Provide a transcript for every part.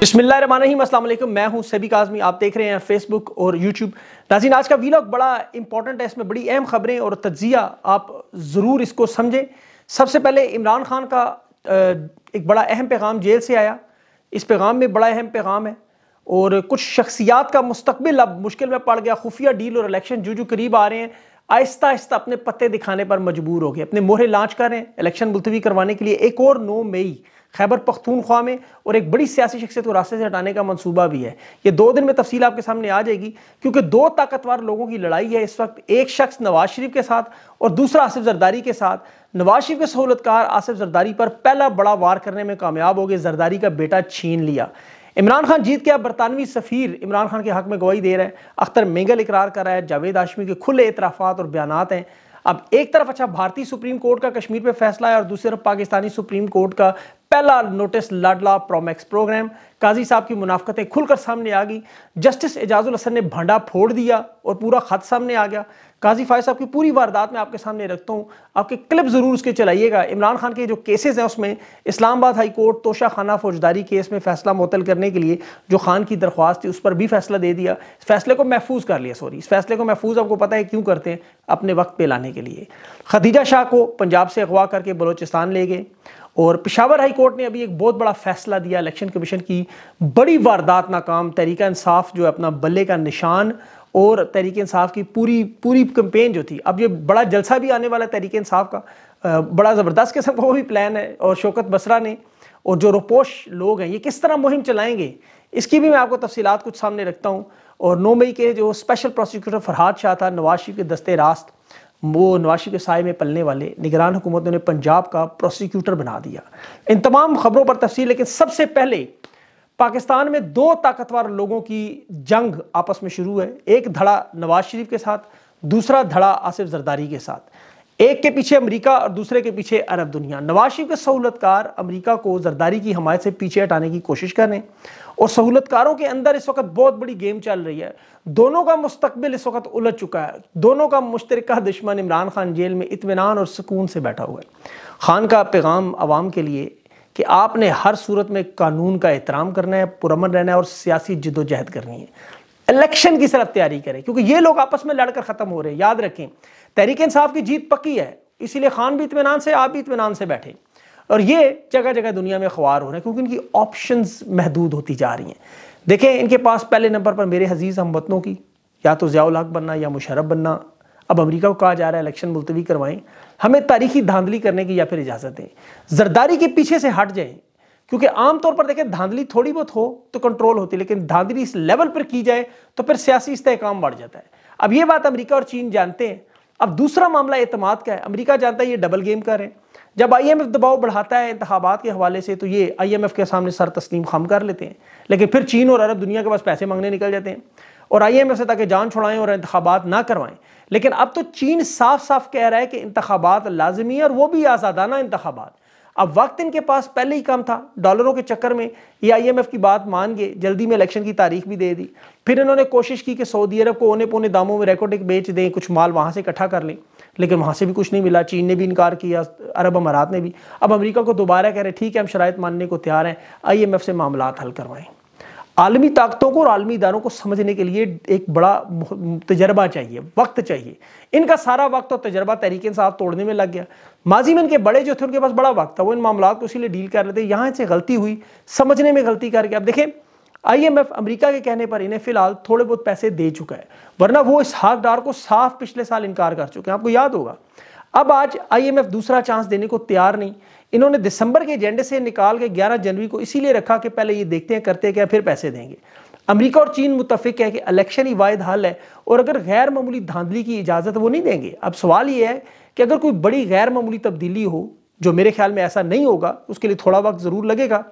बसमिलकुम मैं हूं सभी काजमी आप देख रहे हैं फेसबुक और यूट्यूब नाजीन आज का वीलॉग बड़ा इंपॉर्टेंट है इसमें बड़ी अहम खबरें और तजिया आप ज़रूर इसको समझें सबसे पहले इमरान खान का एक बड़ा अहम पैगाम जेल से आया इस पैगाम में बड़ा अहम पैगाम है और कुछ शख्सियात का मुस्तबिल अब मुश्किल में पड़ गया खुफिया डील और इलेक्शन जो जो करीब आ रहे हैं आहिस्ता आहिस्ता अपने पत्ते दिखाने पर मजबूर हो गए अपने मोहरे लांच कर रहे हैं इलेक्शन मुलतवी करवाने के लिए एक और नौ मई खैबर पख्तूनख्वा में और एक बड़ी सियासी शख्सियत को रास्ते से हटाने का मनसूबा भी है ये दो दिन में तफसील आपके सामने आ जाएगी क्योंकि दो ताकतवर लोगों की लड़ाई है इस वक्त एक शख्स नवाज शरीफ के साथ और दूसरा आसिफ जरदारी के साथ नवाज शरीफ के सहूलतकार आसिफ जरदारी पर पहला बड़ा वार करने में कामयाब हो गए जरदारी का बेटा छीन लिया इमरान खान जीत के अब बरतानवी सफ़ीर इमरान खान के हक में गवाही दे रहे हैं अख्तर मेंगल इकरार कर रहा है जावेद आशमी के खुले इतराफ़ात और बयान हैं अब एक तरफ अच्छा भारतीय सुप्रीम कोर्ट का कश्मीर पे फैसला है और दूसरी तरफ पाकिस्तानी सुप्रीम कोर्ट का पहला नोटिस लाडला प्रोमैक्स प्रोग्राम काजी साहब की मुनाफ्तें खुलकर सामने आ गई जस्टिस एजाजुल हसन ने भंडा फोड़ दिया और पूरा खत सामने आ गया काजी फायद साहब की पूरी वारदात में आपके सामने रखता हूँ आपके क्लिप ज़रूर उसके चलाइएगा इमरान खान के जो केसेस हैं उसमें इस्लामाबाद हाई कोर्ट तोशा खाना फौजदारी केस में फैसला मुतल करने के लिए जो खान की दरख्वास्त थी उस पर भी फैसला दे दिया इस फैसले को महफूज कर लिया सॉरी इस फैसले को महफूज आपको पता है क्यों करते हैं अपने वक्त पर लाने के लिए खदीजा शाह को पंजाब से अगवा करके बलोचिस्तान ले गए और पिशावर हाई कोर्ट ने अभी एक बहुत बड़ा फैसला दिया इलेक्शन कमीशन की बड़ी वारदात नाकाम तहरीक इंसाफ जो है अपना बल्ले का निशान और तहरीक इंसाफ की पूरी पूरी कंपेन जो थी अब ये बड़ा जलसा भी आने वाला है तहरीक इंसाफ का बड़ा ज़बरदस्त किस्म का वो भी प्लान है और शौकत बसरा ने और जो रोपोश लोग हैं ये किस तरह मुहिम चलाएंगे इसकी भी मैं आपको तफसीत कुछ सामने रखता हूँ और नौ मई के जो स्पेशल प्रोसिक्यूटर फरहाद शाह था नवाज शरीफ के दस्ते रास्त वो नवाशी के साय में पलने वाले निगरान हुकूमत ने पंजाब का प्रोसिक्यूटर बना दिया इन तमाम खबरों पर तफसील लेकिन सबसे पहले पाकिस्तान में दो ताकतवर लोगों की जंग आपस में शुरू है एक धड़ा नवाज शरीफ के साथ दूसरा धड़ा आसिफ जरदारी के साथ एक के पीछे अमेरिका और दूसरे के पीछे अरब दुनिया नवाज शरीफ के सहूलतकार अमेरिका को जरदारी की हमायत से पीछे हटाने की कोशिश करें और सहूलतकारों के अंदर इस वक्त बहुत बड़ी गेम चल रही है दोनों का मुस्तबिल इस वक्त उलझ चुका है दोनों का मुश्तरका दुश्मन इमरान खान जेल में इतमान और सुकून से बैठा हुआ है खान का पैगाम आवाम के लिए कि आपने हर सूरत में कानून का एहतराम करना है पुरमन रहना है और सियासी जदोजहद करनी है इलेक्शन की तरफ तैयारी करें क्योंकि ये लोग आपस में लड़कर ख़त्म हो रहे हैं याद रखें तहरीक इंसाफ की जीत पक्की है इसीलिए खान भी इतमान से आप भी इतमान से बैठे और ये जगह जगह दुनिया में ख्वार हो रहे हैं क्योंकि इनकी ऑप्शन महदूद होती जा रही हैं देखें इनके पास पहले नंबर पर मेरे हजीज़ हम वतनों की या तो ज़ियाल हक बनना या मुशरफ बनना अब अमेरिका को कहा जा रहा है इलेक्शन मुलतवी करवाएं हमें तारीखी धांधली करने की या फिर इजाज़त दें जरदारी के पीछे से हट जाएं क्योंकि आमतौर पर देखें धांधली थोड़ी बहुत हो तो कंट्रोल होती है लेकिन धांधली इस लेवल पर की जाए तो फिर सियासी इस्तेकाम बढ़ जाता है अब ये बात अमेरिका और चीन जानते हैं अब दूसरा मामला अतमाद का है अमरीका जानता है ये डबल गेम कर रहे हैं जब आई एम एफ दबाव बढ़ाता है इंतबात के हवाले से तो ये आई एम एफ के सामने सर तस्लीम खम कर लेते हैं लेकिन फिर चीन और अरब दुनिया के पास पैसे मांगने निकल जाते हैं और आई एम एफ से ताकि जान छुड़ाएं और इंतबात ना करवाएं लेकिन अब तो चीन साफ साफ कह रहा है कि इंतबात लाजमी है और वो भी आज़ादाना इंतबात अब वक्त इनके पास पहले ही कम था डॉलरों के चक्कर में ये आईएमएफ की बात मान गए जल्दी में इलेक्शन की तारीख भी दे दी फिर इन्होंने कोशिश की कि सऊदी अरब को ओने पोने दामों में रेकॉर्डिक बेच दें कुछ माल वहाँ से इकट्ठा कर लें लेकिन वहाँ से भी कुछ नहीं मिला चीन ने भी इनकार किया अरब अमारात ने भी अब अमेरिका को दोबारा कह रहे ठीक है हम शराय मानने को तैयार हैं आई एम एफ से मामला हल करवाएं आलमी ताकतों को और आलमी इदारों को समझने के लिए एक बड़ा तजर्बा चाहिए वक्त चाहिए इनका सारा वक्त और तजर्बा तहरीक साहब तोड़ने में लग गया माजी में इनके बड़े जो थे उनके पास बड़ा वक्त था वो इन मामला को इसीलिए डील कर रहे थे यहाँ से गलती हुई समझने में गलती करके अब देखें आईएमएफ अमेरिका के कहने पर इन्हें फिलहाल थोड़े बहुत पैसे दे चुका है वरना वो इस हकदार को साफ पिछले साल इनकार कर चुके हैं आपको याद होगा अब आज आईएमएफ दूसरा चांस देने को तैयार नहीं इन्होंने दिसंबर के एजेंडे से निकाल के 11 जनवरी को इसीलिए रखा कि पहले ये देखते हैं करते हैं क्या फिर पैसे देंगे अमेरिका और चीन मुतफिक है कि इलेक्शन ही वायद हल है और अगर गैर मामूली धांधली की इजाज़त वो नहीं देंगे अब सवाल ये है कि अगर कोई बड़ी गैर मामूली तब्दीली हो जो मेरे ख्याल में ऐसा नहीं होगा उसके लिए थोड़ा वक्त ज़रूर लगेगा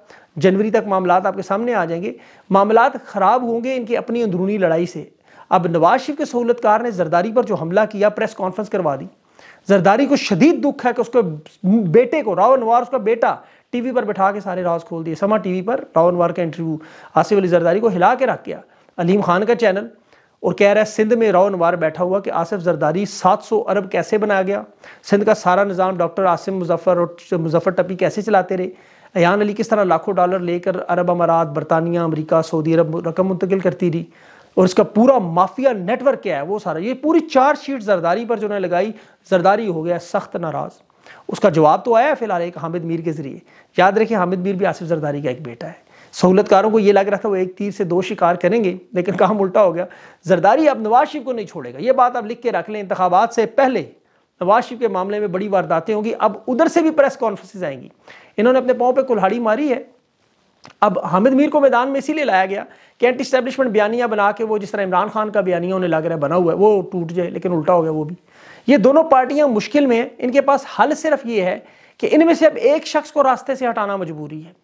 जनवरी तक मामला आपके सामने आ जाएंगे मामला ख़राब होंगे इनकी अपनी अंदरूनी लड़ाई से अब नवाज शरीफ के सहूलतकार ने जरदारी पर जो हमला किया प्रेस कॉन्फ्रेंस करवा दी जरदारी को शदीद दुख है कि उसके बेटे को राव नवार उसका बेटा टीवी पर बैठा के सारे राज खोल दिए समा टीवी पर राव नवार का इंटरव्यू आसिफ अली जरदारी को हिला के रख गया अलीम खान का चैनल और कह रहा है सिंध में राव अनवार बैठा हुआ कि आसिफ जरदारी 700 अरब कैसे बनाया गया सिंध का सारा निज़ाम डॉक्टर आसिम मुजफ्फर और मुजफ्फर टपी कैसे चलाते रहे अयान अली किस तरह लाखों डॉलर लेकर अरब अमारात बरतानिया अमरीका सऊदी अरब रकम मुंतकिल करती रही और इसका पूरा माफिया नेटवर्क क्या है वो सारा ये पूरी चार शीट जरदारी पर जो ने लगाई जरदारी हो गया सख्त नाराज़ उसका जवाब तो आया फिलहाल एक हामिद मीर के ज़रिए याद रखिए हामिद मीर भी आसिफ जरदारी का एक बेटा है सहूलतकारों को ये लग रहा था वो एक तीर से दो शिकार करेंगे लेकिन काम उल्टा हो गया जरदारी अब नवाज शरीफ को नहीं छोड़ेगा ये बात आप लिख के रख लें इंतबात से पहले नवाज शरीफ के मामले में बड़ी वारदातें होंगी अब उधर से भी प्रेस कॉन्फ्रेंसेज आएंगी इन्होंने अपने पाँव पर कुल्हाड़ी मारी है अब हामिद मीर को मैदान में इसीलिए लाया गया कि एंटी स्टैब्लिशमेंट बयानियाँ बना के वो जिस तरह इमरान खान का बयानिया उन्हें लग रहा है बना हुआ है वो टूट जाए लेकिन उल्टा हो गया वो भी ये दोनों पार्टियाँ मुश्किल में हैं इनके पास हल सिर्फ ये है कि इनमें से अब एक शख्स को रास्ते से हटाना मजबूरी है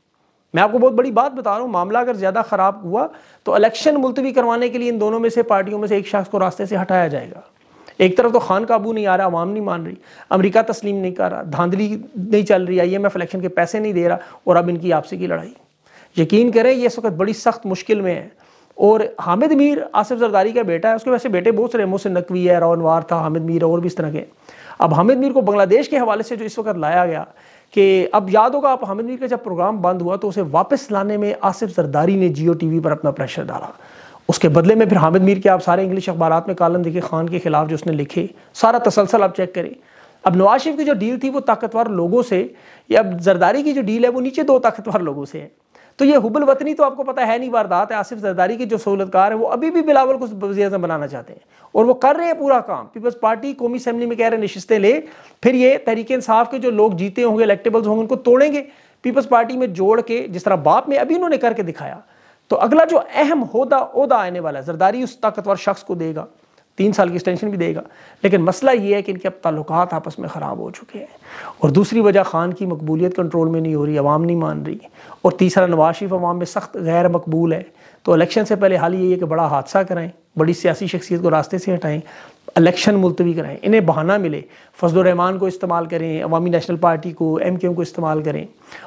मैं आपको बहुत बड़ी बात बता रहा हूँ मामला अगर ज़्यादा ख़राब हुआ तो इलेक्शन मुलतवी करवाने के लिए इन दोनों में से पार्टियों में से एक शख्स को रास्ते से हटाया जाएगा एक तरफ तो खान काबू नहीं आ रहा आवाम नहीं मान रही अमेरिका तस्लीम नहीं कर रहा धांधली नहीं चल रही आई एम एफ इलेक्शन के पैसे नहीं दे रहा और अब इनकी आपसी की लड़ाई यकीन करें ये इस वक्त बड़ी सख्त मुश्किल में है और हामिद मीर आसिफ जरदारी का बेटा है उसके वैसे बेटे बहुत सारे मोहसिन नकवी है रौनवार था हामिद मीर और भी इस तरह के अब हामिद मीर को बांग्लादेश के हवाले से जो इस वक्त लाया गया कि अब याद होगा आप हामिद मीर का जब प्रोग्राम बंद हुआ तो उसे वापस लाने में आसिफ जरदारी ने जियो टी पर अपना प्रेशर डाला उसके बदले में फिर हामिद मीर के आप सारे इंग्लिश अखबार में कॉलम देखे खान के खिलाफ जो उसने लिखे सारा तसलसल आप चेक करें अब नवाज शरीफ की जो डील थी वो ताकतवर लोगों से या अब जरदारी की जो डील है वो नीचे दो ताकतवर लोगों से है तो ये हुबल वतनी तो आपको पता है नहीं वारदात है आसिफ जरदारी के जो सहूलतकार है वो अभी भी बिलावल को वजी अजम बनाना चाहते हैं और वो कर रहे हैं पूरा काम पीपल्स पार्टी कौमी असम्बली में कह रहे हैं नशस्तें ले फिर ये तहरीक इंसाफ के जो लोग जीते होंगे इलेक्टेबल्स होंगे उनको तोड़ेंगे पीपल्स पार्टी में जोड़ के जिस तरह बाप में अभी उन्होंने करके दिखाया तो अगला जो अहम होदा उहदा आने वाला है जरदारी उस ताकतवर शख्स को देगा तीन साल की एक्सटेंशन भी देगा लेकिन मसला ये है कि इनके अब ताल्लुक आपस में ख़राब हो चुके हैं और दूसरी वजह खान की मकबूलियत कंट्रोल में नहीं हो रही आवाम नहीं मान रही और तीसरा नवाज शरीफ आवाम में सख्त गैर मकबूल है तो इलेक्शन से पहले हाल यही है कि बड़ा हादसा कराएं बड़ी सियासी शख्सियत को रास्ते से हटाएं इलेक्शन मुलतवी कराएं इन्हें बहाना मिले फजलरहमान को इस्तेमाल करें अवामी नेशनल पार्टी को एम क्यू को इस्तेमाल करें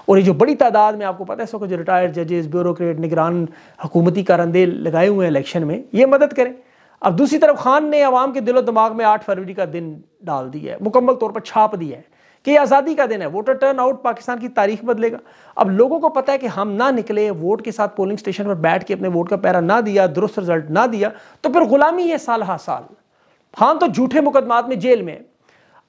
और ये जो बड़ी तादाद में आपको पता है सबको जो रिटायर्ड जजेस ब्यूरोक्रेट निगरान हुकूमती कारंदे लगाए हुए हैं इलेक्शन में ये मदद करें अब दूसरी तरफ खान ने आवाम के दिलो दिमाग में आठ फरवरी का दिन डाल दिया है मुकम्मल तौर पर छाप दिया है कि ये आज़ादी का दिन है वोटर टर्न आउट पाकिस्तान की तारीख बदलेगा अब लोगों को पता है कि हम ना निकले वोट के साथ पोलिंग स्टेशन पर बैठ के अपने वोट का पैरा ना दिया दुरुस्त रिजल्ट ना दिया तो फिर गुलामी है साल हा साल खान हाँ, तो झूठे मुकदमात में जेल में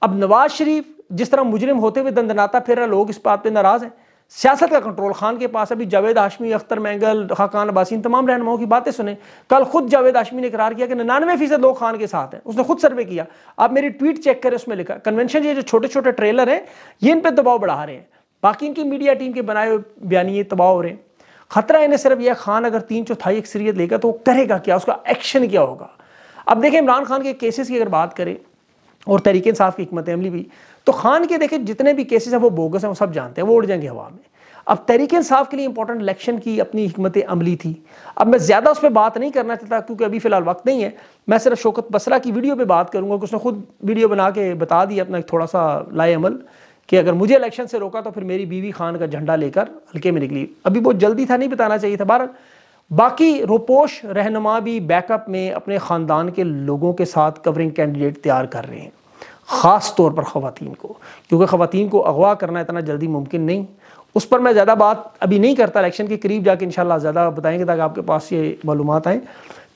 अब नवाज शरीफ जिस तरह मुजरिम होते हुए दंदनाता फिर रहा लोग इस बात पर नाराज़ हैं सियासत का कंट्रोल खान के पास अभी जावेद हाशमी अख्तर मैंगल खाकान अबासीन तमाम रहनुमाओं की बातें सुने कल खुद जावेद हाशमी ने करार किया कि नन्नवे फीसद लोग खान के साथ हैं उसने खुद सर्वे किया आप मेरी ट्वीट चेक करें उसमें लिखा कन्वेंशन ये जो छोटे छोटे ट्रेलर हैं ये इन पर दबाव बढ़ा रहे हैं बाकी इनकी मीडिया टीम के बनाए हुए बयानी दबाव हो रहे हैं खतरा इन्हें सिर्फ यह खान अगर तीन चौथाई अक्सरियत लेगा तो वो करेगा क्या उसका एक्शन क्या होगा अब देखें इमरान खान के केसेस की अगर बात करें और तरीके इंसाफ की हमत अमली भी तो खान के देखे जितने भी केसेस हैं वो बोगस हैं वो सब जानते हैं वो उड़ जाएंगे हवा में अब तरीके इंसाफ के लिए इंपॉर्टेंट इलेक्शन की अपनी हमत अमली थी अब मैं ज़्यादा उस पर बात नहीं करना चाहता क्योंकि अभी फ़िलहाल वक्त नहीं है मैं सिर्फ शोकत बसरा की वीडियो पर बात करूँगा कि उसने खुद वीडियो बना के बता दिया अपना थोड़ा सा लाए अमल कि अगर मुझे इलेक्शन से रोका तो फिर मेरी बीवी खान का झंडा लेकर हल्के में निकली अभी बहुत जल्दी था नहीं बताना चाहिए था बहर बाकी रोपोश रहनमा भी बैकअप में अपने ख़ानदान के लोगों के साथ कवरिंग कैंडिडेट तैयार कर रहे हैं ख़ास तौर पर ख़वान को क्योंकि ख़वान को अगवा करना इतना जल्दी मुमकिन नहीं उस पर मैं ज़्यादा बात अभी नहीं करता इलेक्शन के करीब जाके इन ज़्यादा बताएंगे ताकि आपके पास ये मालूम आएँ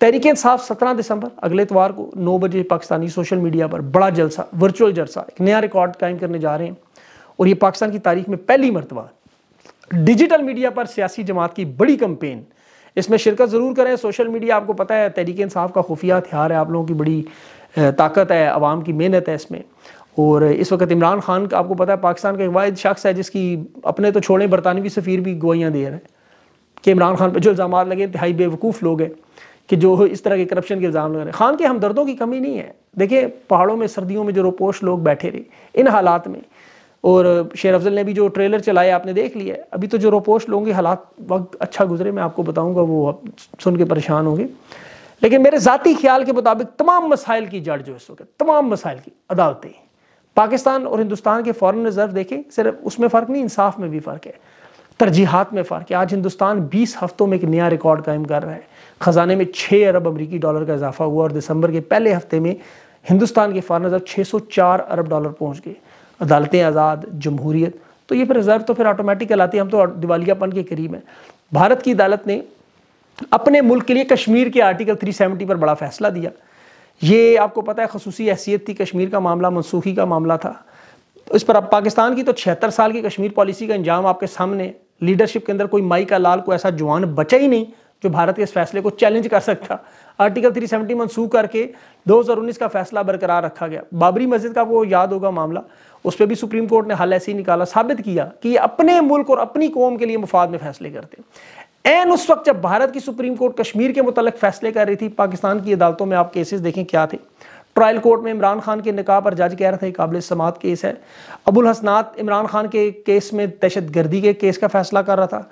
तहरीक इंसाफ सत्रह दिसंबर अगले इतवार को नौ बजे पाकिस्तानी सोशल मीडिया पर बड़ा जलसा वर्चुअल जलसा एक नया रिकॉर्ड कायम करने जा रहे हैं और ये पाकिस्तान की तारीख में पहली मरतबा डिजिटल मीडिया पर सियासी जमात की बड़ी कंपेन इसमें शिरकत ज़रूर करें सोशल मीडिया आपको पता है तहरीक इंसाफ का खुफिया हथियार है आप लोगों की बड़ी ताकत है आवाम की मेहनत है इसमें और इस वक्त इमरान खान का आपको पता है पाकिस्तान का एक वाद शख्स है जिसकी अपने तो छोड़ें बरतानवी सफ़ीर भी गवाहियाँ दे रहे हैं कि इमरान खान पर जो इल्ज़ाम लगे इंतहाई बेवकूफ़ लोग हैं कि जो इस तरह के करप्शन के इल्ज़ाम लग रहे हैं खान के हमदर्दों की कमी नहीं है देखिए पहाड़ों में सर्दियों में जो रोपोश लोग बैठे रहे इन हालात में और शेर अफजल ने भी जो ट्रेलर चलाया आपने देख लिया है अभी तो जो रोपोश लोग हालात वक्त अच्छा गुजरे मैं आपको बताऊंगा वो आप सुन के परेशान होंगे लेकिन मेरे ज़ाती ख्याल के मुताबिक तमाम मसाइल की जड़ जो इस वक्त तमाम मसाइल की अदालतें पाकिस्तान और हिंदुस्तान के फॉरन रिजर्व देखें सिर्फ उसमें फ़र्क नहीं इंसाफ में भी फ़र्क है तरजीहत में फ़र्क है आज हिंदुस्तान 20 हफ्तों में एक नया रिकॉर्ड कायम कर रहा है ख़जाने में 6 अरब अमरीकी डॉलर का इजाफा हुआ और दिसंबर के पहले हफ्ते में हिंदुस्तान के फॉरन रिजर्व चार अरब डॉलर पहुँच गए अदालतें आज़ाद जमहूरीत तो ये फिर रिज़र्व तो फिर ऑटोमेटिक आती है हम तो दिवालियापन के करीब हैं भारत की अदालत ने अपने मुल्क के लिए कश्मीर के आर्टिकल 370 पर बड़ा फैसला दिया ये आपको पता है खसूसी हैसियत थी कश्मीर का मामला मनसूखी का मामला था इस पर अब पाकिस्तान की तो छिहत्तर साल की कश्मीर पॉलिसी का इंजाम आपके सामने लीडरशिप के अंदर कोई माई का लाल को ऐसा जवान बचा ही नहीं जो भारत के इस फैसले को चैलेंज कर सकता आर्टिकल 370 मंसूख करके 2019 का फैसला बरकरार रखा गया बाबरी मस्जिद का वो याद होगा मामला उस पर भी सुप्रीम कोर्ट ने हल ऐसे ही निकाला साबित किया कि ये अपने मुल्क और अपनी कौम के लिए मुफाद में फैसले करते एन उस वक्त जब भारत की सुप्रीम कोर्ट कश्मीर के मुतल फैसले कर रही थी पाकिस्तान की अदालतों में आप केसेस देखें क्या थे ट्रायल कोर्ट में इमरान खान के निकाह पर जज कह रहा था काबिल समात केस है अबुल हसनात इमरान खान के केस में दहशत गर्दी के केस का फैसला कर रहा था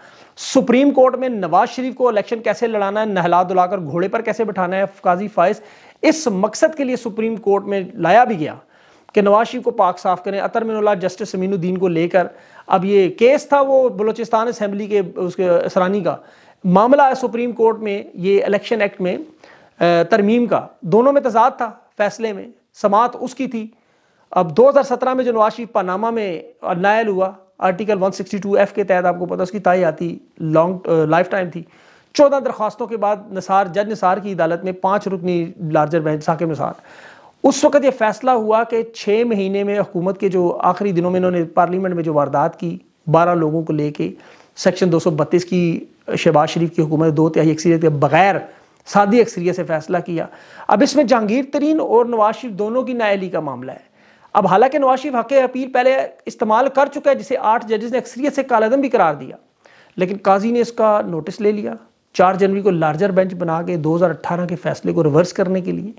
सुप्रीम कोर्ट में नवाज शरीफ को इलेक्शन कैसे लड़ाना है नहला दुलाकर घोड़े पर कैसे बिठाना है काजी फाइज इस मकसद के लिए सुप्रीम कोर्ट में लाया भी गया कि नवाज शरीफ को पाक साफ करें अतर मिनोला जस्टिस अमीनुद्दीन को लेकर अब ये केस था वो बलोचिस्तान असम्बली के उसके असरानी का मामला है सुप्रीम कोर्ट में ये इलेक्शन एक्ट में तरमीम का दोनों में तजाद था फैसले में समात उसकी थी अब 2017 में जो नवाज शरीफ पानामा में नायल हुआ आर्टिकल 162 एफ के तहत आपको पता उसकी ताई आती लॉन्ग लाइफ टाइम थी चौदह दरख्वास्तों के बाद निसार जज निसार की अदालत में पाँच रुकनी लार्जर बेंच साकिब निसार उस वक्त यह फैसला हुआ कि छः महीने में हुकूमत के जो आखिरी दिनों में इन्होंने पार्लियामेंट में जो वारदात की बारह लोगों को लेके सेक्शन दो सौ बत्तीस की शहबाज शरीफ की हुकूमत दो तिहाई अक्सरियत के बगैर सादी अक्सरियत से फैसला किया अब इसमें जहांगीर तरीन और नवाज शरीफ दोनों की नाअली का मामला है अब हालांकि नवाज शरीफ हक अपील पहले इस्तेमाल कर चुका है जिसे आठ जजेस ने अक्सरियत से कालदम भी करार दिया लेकिन काजी ने इसका नोटिस ले लिया चार जनवरी को लार्जर बेंच बना के दो हज़ार अट्ठारह के फैसले को रिवर्स करने के लिए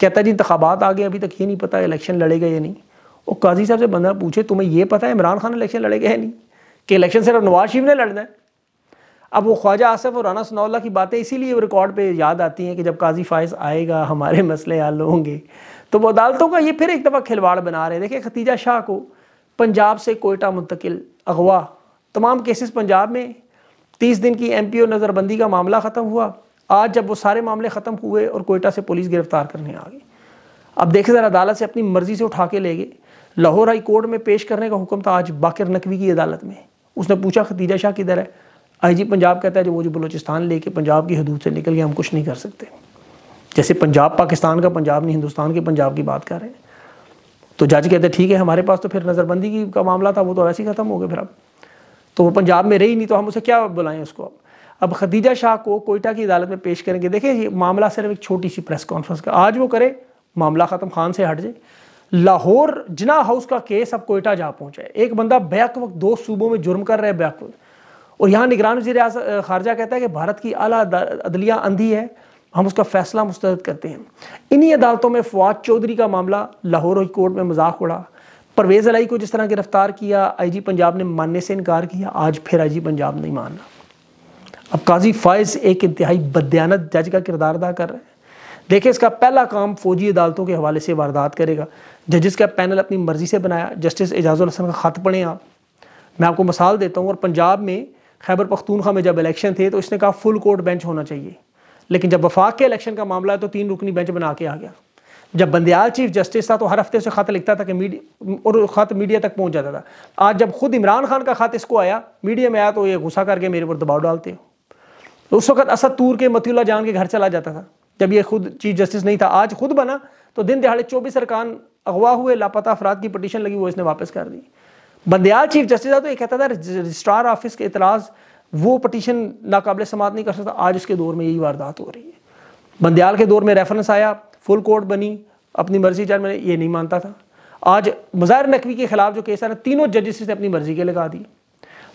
कहता जी इंतबात आ गए अभी तक ये नहीं पता इलेक्शन लड़ेगा या नहीं और काजी साहब से बंदा पूछे तुम्हें ये पता है इमरान खान इलेक्शन लड़ेगा या नहीं कि इलेक्शन सिर्फ नवाज शरीफ ने लड़ना है अब वो ख्वाजा आसफ़ और राना सनाउल्ला की बातें इसीलिए रिकॉर्ड पे याद आती हैं कि जब काजी फायज आएगा हमारे मसले हल होंगे तो वो अदालतों का ये फिर एक दफ़ा खिलवाड़ बना रहे हैं देखिए खतीजा शाह को पंजाब से कोयटा मुंतकिल अगवा तमाम केसेस पंजाब में तीस दिन की एम पी ओ नज़रबंदी का मामला ख़त्म हुआ आज जब वो सारे मामले ख़त्म हुए और कोयटा से पुलिस गिरफ़्तार करने आ गई अब देखे ज़रा अदालत से अपनी मर्ज़ी से उठा के ले गए लाहौर हाई कोर्ट में पेश करने का हुक्म था आज बाकर नकवी की अदालत में उसने पूछा खतीजा शाह किधर है आईजी पंजाब कहता है जो वो जो बलोचिस्तान लेके पंजाब की हदूद से निकल गए हम कुछ नहीं कर सकते जैसे पंजाब पाकिस्तान का पंजाब नहीं हिंदुस्तान के पंजाब की बात कर रहे हैं तो जज कहते हैं ठीक है हमारे पास तो फिर नज़रबंदी की का मामला था वो तो वैसे ही ख़त्म हो गया फिर अब तो वो पंजाब में रही नहीं तो हम उसे क्या बुलाएं उसको अब अब खदीजा शाह को कोयटा की अदालत में पेश करेंगे देखें ये मामला सिर्फ एक छोटी सी प्रेस कॉन्फ्रेंस का आज वो करे मामला ख़त्म खान से हट जाए लाहौर जना हाउस का केस अब कोयटा जा पहुंचा है एक बंदा बैक वक्त दो सूबों में जुर्म कर रहा है बैक वक्त और यहाँ निगरान वजी खारजा कहता है कि भारत की अला अदलिया अंधी है हम उसका फैसला मुस्तरद करते हैं इन्हीं अदालतों में फवाद चौधरी का मामला लाहौर हाई कोर्ट में मजाक उड़ा परवेज़ अलाई को जिस तरह गिरफ्तार किया आई जी पंजाब ने मानने से इनकार किया आज फिर आई जी पंजाब नहीं मानना अब काजी फायज एक इंतहाई बदयानत जज का किरदार अदा कर रहे हैं देखिए इसका पहला काम फौजी अदालतों के हवाले से वारदात करेगा जजिस का पैनल अपनी मर्जी से बनाया जस्टिस एजाजुल हसन का ख़त पढ़ें आप मैं आपको मिसाल देता हूँ और पंजाब में खैबर पख्तूनखा में जब इलेक्शन थे तो इसने कहा फुल कोर्ट बेंच होना चाहिए लेकिन जब वफाक के इलेक्शन का मामला है तो तीन रुकनी बेंच बना के आ गया जब बंदयाल चीफ जस्टिस था तो हर हफ्ते से खत लिखता था कि मीडिया और खत मीडिया तक पहुंच जाता था आज जब खुद इमरान खान का खत इसको आया मीडिया में आया तो ये गुस्सा करके मेरे ऊपर दबाव डालते हो तो उस वक्त असद तूर के मतीला जान के घर चला जाता था जब ये खुद चीफ जस्टिस नहीं था आज खुद बना तो दिन दिहाड़े चौबीस अरकान अगवा हुए लापता अफराद की पटिशन लगी वो इसने वापस कर दी बंदयाल चीफ जस्टिस था तो ये कहता था रजिस्ट्रार ऑफिस के इतराज़ वो पटिशन नाकबले समाप्त नहीं कर सकता आज उसके दौर में यही वारदात हो रही है बंदयाल के दौर में रेफरेंस आया फुल कोर्ट बनी अपनी मर्जी जान मैंने ये नहीं मानता था आज मुजाहिर नकवी के खिलाफ जो केस आया तीनों जजेस ने अपनी मर्जी के लगा दी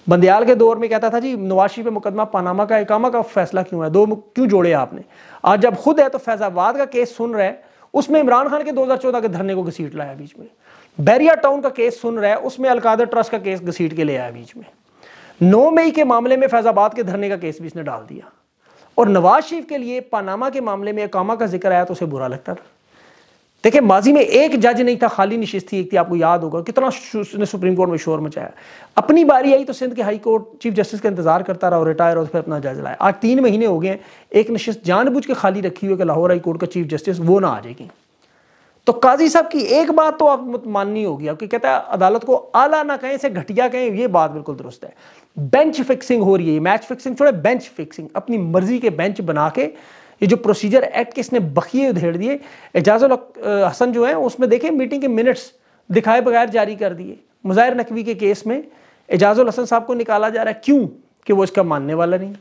बंदयाल के दौर में कहता था जी नवाशी पे मुकदमा पानामा का एकामा का फैसला क्यों है दो क्यों जोड़े आपने आज जब खुद है तो फैजाबाद का केस सुन रहे हैं उसमें इमरान खान के 2014 के धरने को घसीट लाया बीच में बैरिया टाउन का केस सुन रहा है उसमें अलकादर ट्रस्ट का केस घसीट के ले आया बीच में नौ मई के मामले में फैजाबाद के धरने का केस भी इसने डाल दिया और नवाज शरीफ के लिए पानामा के मामले में अकामा का जिक्र आया तो उसे बुरा लगता था देखिए माजी में एक जज नहीं था खाली नशिस्त थी एक थी आपको याद होगा कितना उसने सुप्रीम कोर्ट में शोर मचाया अपनी बारी आई तो सिंध के हाई कोर्ट चीफ जस्टिस का इंतजार करता रहा और रिटायर और फिर अपना जज लाया आज तीन महीने हो गए एक नशिस्त जानबूझ के खाली रखी हुई कि लाहौर हाई कोर्ट का चीफ जस्टिस वो ना आ जाएगी तो काजी साहब की एक बात तो आप माननी होगी आपकी कहता है अदालत को आला ना कहें इसे घटिया कहें ये बात बिल्कुल दुरुस्त है बेंच फिक्सिंग हो रही है मैच फिक्सिंग छोड़े बेंच फिक्सिंग अपनी मर्जी के बेंच बना के ये जो प्रोसीजर एक्ट के इसने बखिए उधेड़ दिए एजाजुल हसन जो है उसमें देखें मीटिंग के मिनट्स दिखाए बगैर जारी कर दिए मुजाहिर नकवी के केस में एजाजुल हसन साहब को निकाला जा रहा है क्यों कि वो इसका मानने वाला नहीं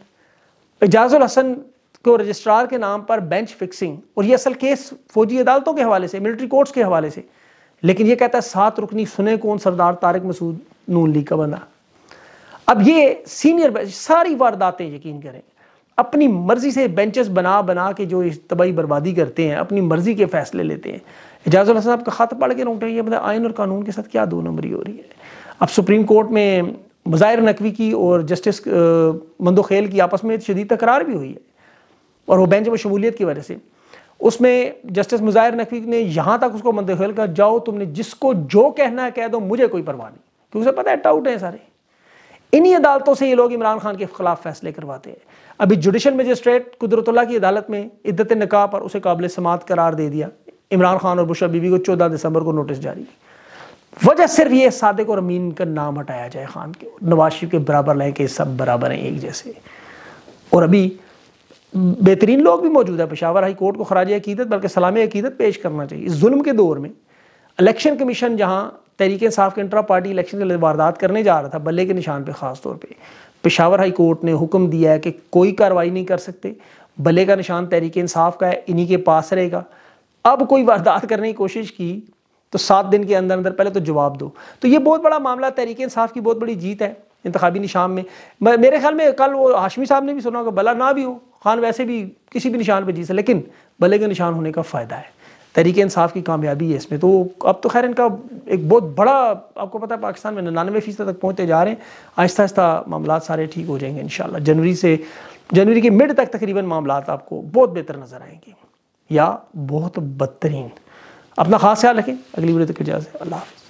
एजाजुल हसन वो रजिस्ट्रार के नाम पर बेंच फिक्सिंग और ये असल केस फौजी अदालतों के हवाले से मिलिट्री कोर्ट्स के हवाले से लेकिन ये कहता है सात रुकनी सुने कौन सरदार तारक मसूद नून लीग का बंदा अब ये सीनियर सारी वारदातें यकीन करें अपनी मर्जी से बेंचेस बना बना के जो इस तबाही बर्बादी करते हैं अपनी मर्जी के फैसले लेते हैं एजाजुल हसन आपका ख़त पढ़ के रोटे ये बताया आयन और कानून के साथ क्या दो नंबरी हो रही है अब सुप्रीम कोर्ट में मुजाहिर नकवी की और जस्टिस मंदोखेल की आपस में शदीद तकरार भी हुई है और वो बेंच में शमूलियत की वजह से उसमें जस्टिस मुजाहिर नकवी ने यहाँ तक उसको मंदखल कर जाओ तुमने जिसको जो कहना है कह दो मुझे कोई परवाह नहीं क्योंकि उसे पता है टाउट हैं सारे इन्हीं अदालतों से ये लोग इमरान खान के खिलाफ फैसले करवाते हैं अभी जुडिशल मजिस्ट्रेट कुदरतुल्ला की अदालत में इद्दत निका पर उसे काबिल समात करार दे दिया इमरान खान और बुशा बीबी को चौदह दिसंबर को नोटिस जारी वजह सिर्फ ये सादिक और अमीन का नाम हटाया जाए खान के नवाज शरीफ के बराबर लाए कि सब बराबर हैं एक जैसे और अभी बेहतरीन लोग भी मौजूद है पेशावर हाई कोर्ट को खराज अकीदत बल्कि सलाम अकीदत पेश करना चाहिए इस जुल्म के दौर में इलेक्शन कमीशन जहाँ तहरीक साफ के इंट्रा पार्टी इलेक्शन के लिए वारदात करने जा रहा था बल्ले के निशान पर ख़ास तौर पर पेशावर हाई कोर्ट ने हुक्म दिया है कि कोई कार्रवाई नहीं कर सकते बल्ले का निशान तहरीक इंसाफ का है इन्हीं के पास रहेगा अब कोई वारदात करने की कोशिश की तो सात दिन के अंदर अंदर पहले तो जवाब दो तो ये बहुत बड़ा मामला तहरीक इंसाफ की बहुत बड़ी जीत है इंतबी निशान में मेरे ख्याल में कल वो हाशमी साहब ने भी सुना होगा भला ना भी हो खान वैसे भी किसी भी निशान पर जीत सकते लेकिन भले के निशान होने का फ़ायदा है तरीके इंसाफ की कामयाबी है इसमें तो अब तो खैर इनका एक बहुत बड़ा आपको पता है पाकिस्तान में नन्ानवे फ़ीसद तक पहुँचते जा रहे हैं आहिस्ता आहिस्ता मामला सारे ठीक हो जाएंगे इन जनवरी से जनवरी के मिड तक तकरीबन मामला आपको बहुत बेहतर नज़र आएंगे या बहुत बदतरीन अपना खास ख्याल रखें अगली वीडियो तक इजाज़ अल्लाह हाफ़